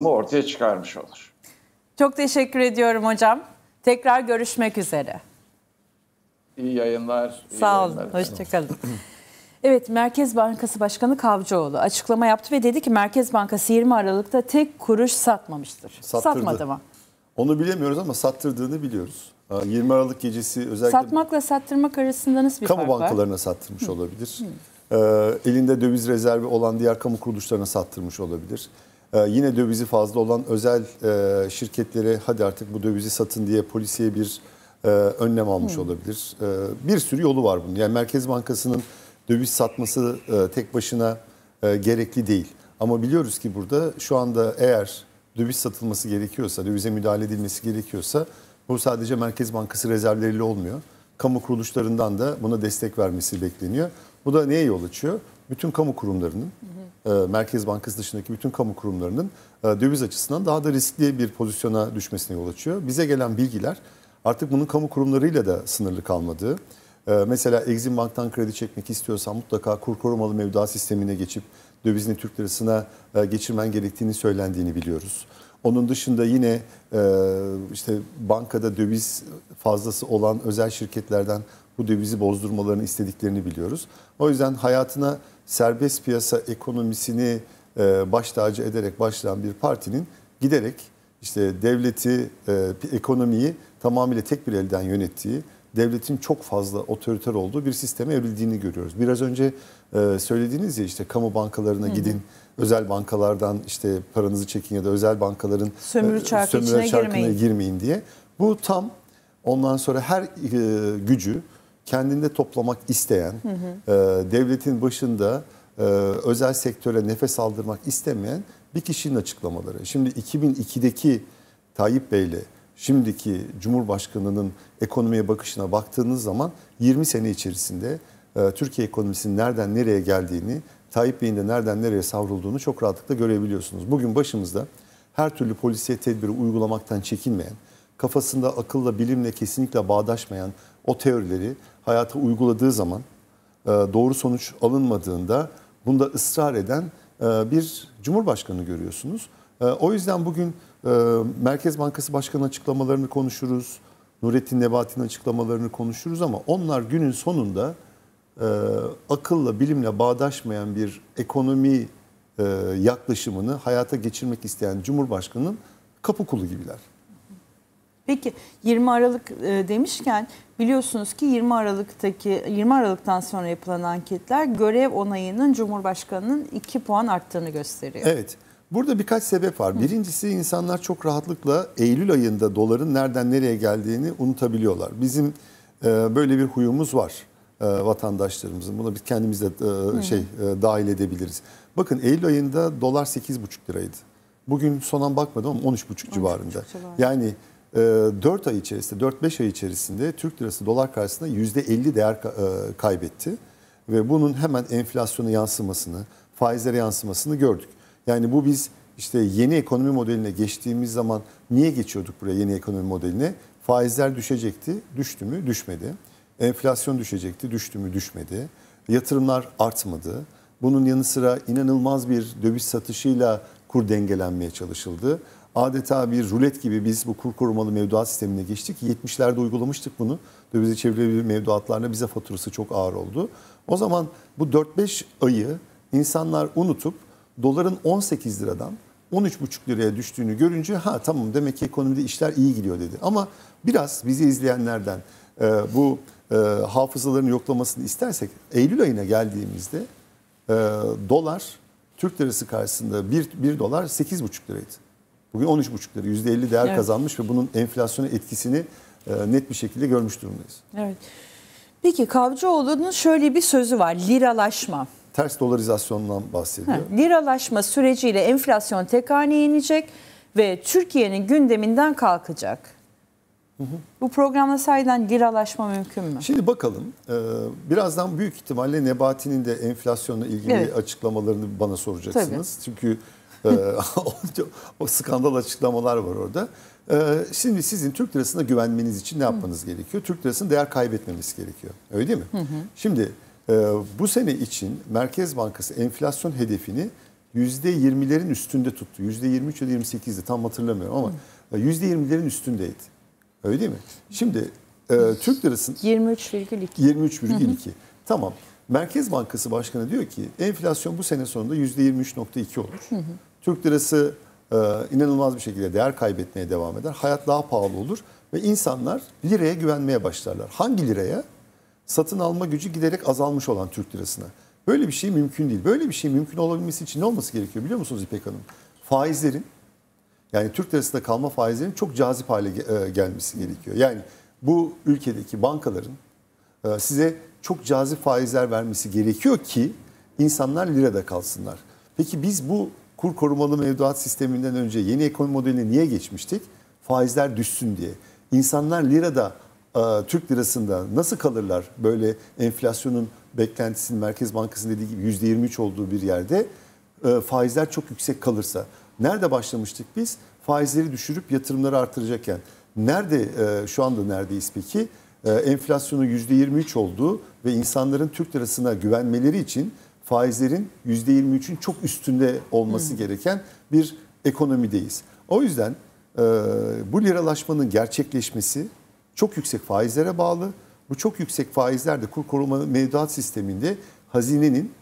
Mu ortaya çıkarmış olur. Çok teşekkür ediyorum hocam. Tekrar görüşmek üzere. İyi yayınlar. Iyi Sağ olun. Yayınlar. Hoşçakalın. Evet Merkez Bankası Başkanı Kavcıoğlu açıklama yaptı ve dedi ki Merkez Bankası 20 Aralık'ta tek kuruş satmamıştır. Sattırdı. Satmadı mı? Onu bilemiyoruz ama sattırdığını biliyoruz. 20 Aralık gecesi özellikle... Satmakla sattırmak arasında nasıl bir fark var? Kamu bankalarına sattırmış olabilir. Hı. Ee, elinde döviz rezervi olan diğer kamu kuruluşlarına sattırmış olabilir. Ee, yine dövizi fazla olan özel e, şirketlere hadi artık bu dövizi satın diye polisiye bir e, önlem almış hmm. olabilir. Ee, bir sürü yolu var bunun. Yani Merkez Bankası'nın döviz satması e, tek başına e, gerekli değil. Ama biliyoruz ki burada şu anda eğer döviz satılması gerekiyorsa, dövize müdahale edilmesi gerekiyorsa bu sadece Merkez Bankası rezervleriyle olmuyor. Kamu kuruluşlarından da buna destek vermesi bekleniyor. Bu da neye yol açıyor? bütün kamu kurumlarının, e, Merkez Bankası dışındaki bütün kamu kurumlarının e, döviz açısından daha da riskli bir pozisyona düşmesine yol açıyor. Bize gelen bilgiler artık bunun kamu kurumlarıyla da sınırlı kalmadığı. E, mesela Exim Bank'tan kredi çekmek istiyorsan mutlaka kur korumalı mevduat sistemine geçip dövizini Türk lirasına geçirmen gerektiğini söylendiğini biliyoruz. Onun dışında yine işte bankada döviz fazlası olan özel şirketlerden bu dövizi bozdurmalarını istediklerini biliyoruz. O yüzden hayatına serbest piyasa ekonomisini e, baş tacı ederek başlayan bir partinin giderek işte devleti, e, ekonomiyi tamamıyla tek bir elden yönettiği, devletin çok fazla otoriter olduğu bir sisteme evrildiğini görüyoruz. Biraz önce e, söylediğiniz ya işte kamu bankalarına hı hı. gidin, özel bankalardan işte paranızı çekin ya da özel bankaların sömürü çarkı sömürü çarkına girmeyin. girmeyin diye. Bu tam ondan sonra her gücü, kendinde toplamak isteyen, hı hı. E, devletin başında e, özel sektöre nefes aldırmak istemeyen bir kişinin açıklamaları. Şimdi 2002'deki Tayyip Bey'le şimdiki Cumhurbaşkanı'nın ekonomiye bakışına baktığınız zaman 20 sene içerisinde e, Türkiye ekonomisinin nereden nereye geldiğini, Tayyip Bey'in de nereden nereye savrulduğunu çok rahatlıkla görebiliyorsunuz. Bugün başımızda her türlü polisiye tedbiri uygulamaktan çekinmeyen, kafasında akılla bilimle kesinlikle bağdaşmayan o teorileri hayata uyguladığı zaman e, doğru sonuç alınmadığında bunda ısrar eden e, bir cumhurbaşkanı görüyorsunuz. E, o yüzden bugün Merkez Bankası Başkanı açıklamalarını konuşuruz. Nurettin Nebati'nin açıklamalarını konuşuruz ama onlar günün sonunda e, akılla bilimle bağdaşmayan bir ekonomi e, yaklaşımını hayata geçirmek isteyen Cumhurbaşkanı'nın kapı kulu gibiler. Peki 20 Aralık e, demişken biliyorsunuz ki 20 Aralık'taki 20 Aralık'tan sonra yapılan anketler görev onayının Cumhurbaşkanının 2 puan arttığını gösteriyor. Evet. Burada birkaç sebep var. Birincisi insanlar çok rahatlıkla Eylül ayında doların nereden nereye geldiğini unutabiliyorlar. Bizim e, böyle bir huyumuz var e, vatandaşlarımızın. Buna biz kendimiz de şey dahil edebiliriz. Bakın Eylül ayında dolar 8,5 liraydı. Bugün son an bakmadım ama 13,5 civarında. civarında. Yani 4 ee, ay içerisinde, 4-5 ay içerisinde Türk lirası dolar karşısında %50 değer e, kaybetti. Ve bunun hemen enflasyona yansımasını, faizlere yansımasını gördük. Yani bu biz işte yeni ekonomi modeline geçtiğimiz zaman niye geçiyorduk buraya yeni ekonomi modeline? Faizler düşecekti, düştü mü? Düşmedi. Enflasyon düşecekti, düştü mü? Düşmedi. Yatırımlar artmadı. Bunun yanı sıra inanılmaz bir döviz satışıyla kur dengelenmeye çalışıldı adeta bir rulet gibi biz bu kur korumalı mevduat sistemine geçtik. 70'lerde uygulamıştık bunu. Dövize çevrilebilir mevduatlarla bize faturası çok ağır oldu. O zaman bu 4-5 ayı insanlar unutup doların 18 liradan 13,5 liraya düştüğünü görünce ha tamam demek ki ekonomide işler iyi gidiyor dedi. Ama biraz bizi izleyenlerden e, bu e, hafızaların yoklamasını istersek Eylül ayına geldiğimizde e, dolar Türk lirası karşısında 1, 1 dolar 8,5 liraydı. Bugün 13,5 lira %50 değer evet. kazanmış ve bunun enflasyonu etkisini e, net bir şekilde görmüş durumdayız. Evet. Peki Kavcıoğlu'nun şöyle bir sözü var liralaşma. Ters dolarizasyondan bahsediyor. Ha, liralaşma süreciyle enflasyon tekrar haneye inecek ve Türkiye'nin gündeminden kalkacak. Hı hı. Bu programda sayılan liralaşma mümkün mü? Şimdi bakalım. E, birazdan büyük ihtimalle Nebati'nin de enflasyonla ilgili evet. açıklamalarını bana soracaksınız. Tabii. Çünkü ee, o skandal açıklamalar var orada. Ee, şimdi sizin Türk lirasına güvenmeniz için ne yapmanız gerekiyor? Türk lirasının değer kaybetmemesi gerekiyor. Öyle değil mi? Hı hı. Şimdi e, bu sene için Merkez Bankası enflasyon hedefini %20'lerin üstünde tuttu. %23 ya da 28'di tam hatırlamıyorum ama %20'lerin üstündeydi. Öyle değil mi? Şimdi e, Türk lirasının... 23,2. 23,2. Tamam. Merkez Bankası Başkanı diyor ki enflasyon bu sene sonunda %23,2 olur. Hı hı. Türk lirası e, inanılmaz bir şekilde değer kaybetmeye devam eder. Hayat daha pahalı olur ve insanlar liraya güvenmeye başlarlar. Hangi liraya? Satın alma gücü giderek azalmış olan Türk lirasına. Böyle bir şey mümkün değil. Böyle bir şey mümkün olabilmesi için ne olması gerekiyor biliyor musunuz İpek Hanım? Faizlerin yani Türk lirasında kalma faizlerin çok cazip hale e, gelmesi gerekiyor. Yani bu ülkedeki bankaların e, size çok cazip faizler vermesi gerekiyor ki insanlar lirada kalsınlar. Peki biz bu kur korumalı mevduat sisteminden önce yeni ekonomi modeline niye geçmiştik? Faizler düşsün diye. İnsanlar lirada e, Türk lirasında nasıl kalırlar böyle enflasyonun beklentisinin Merkez Bankası'nın dediği gibi %23 olduğu bir yerde e, faizler çok yüksek kalırsa. Nerede başlamıştık biz? Faizleri düşürüp yatırımları artıracakken. Nerede e, şu anda neredeyiz peki? Enflasyonu %23 olduğu ve insanların Türk lirasına güvenmeleri için faizlerin %23'ün çok üstünde olması hmm. gereken bir ekonomideyiz. O yüzden e, bu liralaşmanın gerçekleşmesi çok yüksek faizlere bağlı. Bu çok yüksek faizler de kur koruma mevduat sisteminde hazinenin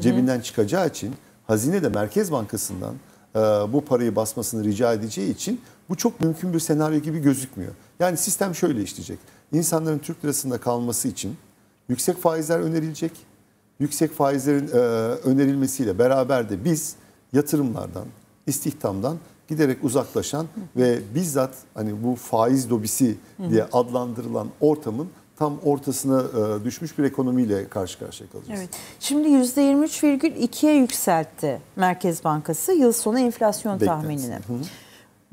cebinden çıkacağı için hazine de Merkez Bankası'ndan e, bu parayı basmasını rica edeceği için bu çok mümkün bir senaryo gibi gözükmüyor. Yani sistem şöyle işleyecek. İnsanların Türk lirasında kalması için yüksek faizler önerilecek yüksek faizlerin e, önerilmesiyle beraber de biz yatırımlardan, istihdamdan giderek uzaklaşan ve bizzat hani bu faiz lobisi diye adlandırılan ortamın tam ortasına e, düşmüş bir ekonomiyle karşı karşıya kalacağız. Evet. Şimdi %23,2'ye yükseltti Merkez Bankası yıl sonu enflasyon Bekleriz. tahminini. Hı.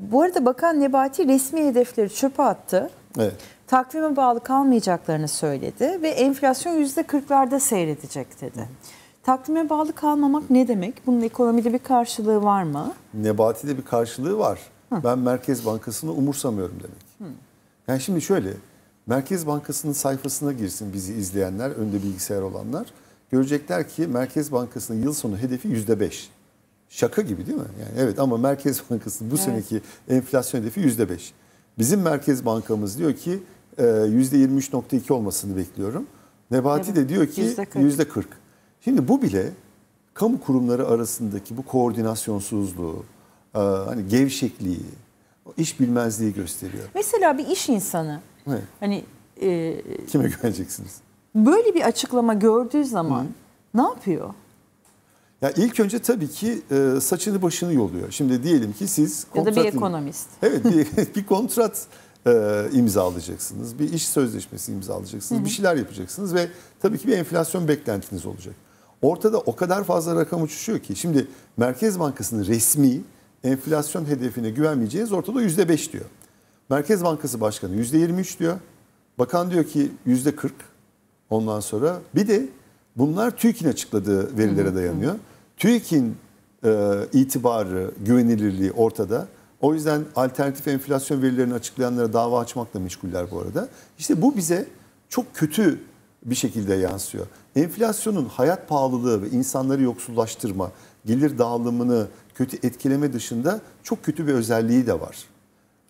Bu arada Bakan Nebati resmi hedefleri çöpe attı. Evet takvime bağlı kalmayacaklarını söyledi ve enflasyon %40'larda seyredecek dedi. Takvime bağlı kalmamak ne demek? Bunun ekonomide bir karşılığı var mı? Nebati'de bir karşılığı var. Hı. Ben Merkez Bankası'nı umursamıyorum demek. Hı. Yani şimdi şöyle, Merkez Bankası'nın sayfasına girsin bizi izleyenler, önde bilgisayar olanlar. Görecekler ki Merkez Bankası'nın yıl sonu hedefi yüzde beş. Şaka gibi değil mi? Yani evet ama Merkez Bankası'nın bu evet. seneki enflasyon hedefi yüzde beş. Bizim Merkez Bankamız diyor ki %23.2 ee, olmasını bekliyorum. Nebati evet. de diyor ki %40. %40. Şimdi bu bile kamu kurumları arasındaki bu koordinasyonsuzluğu, e, hani gevşekliği, iş bilmezliği gösteriyor. Mesela bir iş insanı evet. hani e, kime güveneceksiniz? Böyle bir açıklama gördüğü zaman Hı. ne yapıyor? Ya ilk önce tabii ki e, saçını başını yoluyor. Şimdi diyelim ki siz kontrat... Ya da bir ekonomist. Evet bir, bir kontrat e, imzalayacaksınız. Bir iş sözleşmesi imzalayacaksınız. Hı hı. Bir şeyler yapacaksınız ve tabii ki bir enflasyon beklentiniz olacak. Ortada o kadar fazla rakam uçuşuyor ki şimdi Merkez Bankası'nın resmi enflasyon hedefine güvenmeyeceğiz ortada %5 diyor. Merkez Bankası Başkanı %23 diyor. Bakan diyor ki %40 ondan sonra. Bir de bunlar TÜİK'in açıkladığı verilere dayanıyor. TÜİK'in e, itibarı, güvenilirliği ortada. O yüzden alternatif enflasyon verilerini açıklayanlara dava açmakla meşguller bu arada. İşte bu bize çok kötü bir şekilde yansıyor. Enflasyonun hayat pahalılığı ve insanları yoksullaştırma, gelir dağılımını kötü etkileme dışında çok kötü bir özelliği de var.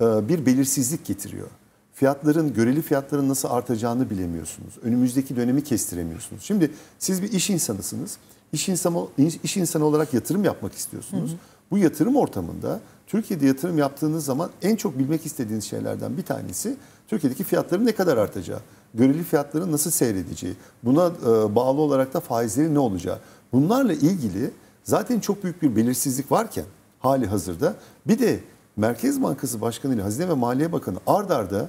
Ee, bir belirsizlik getiriyor. Fiyatların, göreli fiyatların nasıl artacağını bilemiyorsunuz. Önümüzdeki dönemi kestiremiyorsunuz. Şimdi siz bir iş insanısınız. İş insanı, iş insanı olarak yatırım yapmak istiyorsunuz. Hı hı. Bu yatırım ortamında Türkiye'de yatırım yaptığınız zaman en çok bilmek istediğiniz şeylerden bir tanesi Türkiye'deki fiyatların ne kadar artacağı, göreli fiyatların nasıl seyredeceği, buna e, bağlı olarak da faizlerin ne olacağı. Bunlarla ilgili zaten çok büyük bir belirsizlik varken hali hazırda bir de Merkez Bankası Başkanı ile Hazine ve Maliye Bakanı ard arda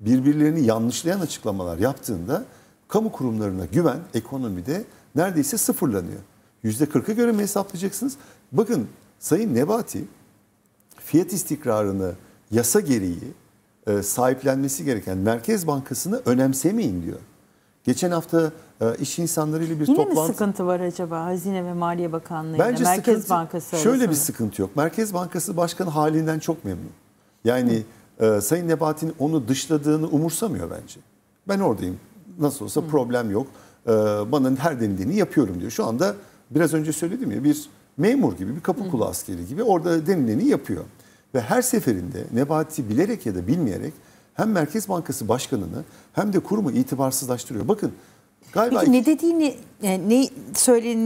birbirlerini yanlışlayan açıklamalar yaptığında kamu kurumlarına güven ekonomide neredeyse sıfırlanıyor. %40'a göre mi hesaplayacaksınız? Bakın Sayın Nebati fiyat istikrarını yasa gereği e, sahiplenmesi gereken Merkez Bankası'nı önemsemeyin diyor. Geçen hafta e, iş insanlarıyla bir Yine toplantı... Yine mi sıkıntı var acaba Hazine ve Maliye Bakanlığı'yla Merkez sıkıntı, Bankası arasında? Şöyle bir sıkıntı yok. Merkez Bankası Başkanı halinden çok memnun. Yani e, Sayın Nebati'nin onu dışladığını umursamıyor bence. Ben oradayım. Nasıl olsa Hı. problem yok. E, bana her denildiğini yapıyorum diyor. Şu anda biraz önce söyledim ya bir memur gibi bir kapı kulu askeri gibi orada denileni yapıyor. Ve her seferinde Nebati bilerek ya da bilmeyerek hem Merkez Bankası Başkanı'nı hem de kurumu itibarsızlaştırıyor. Bakın galiba... Peki ne dediğini, yani ne söylendiğini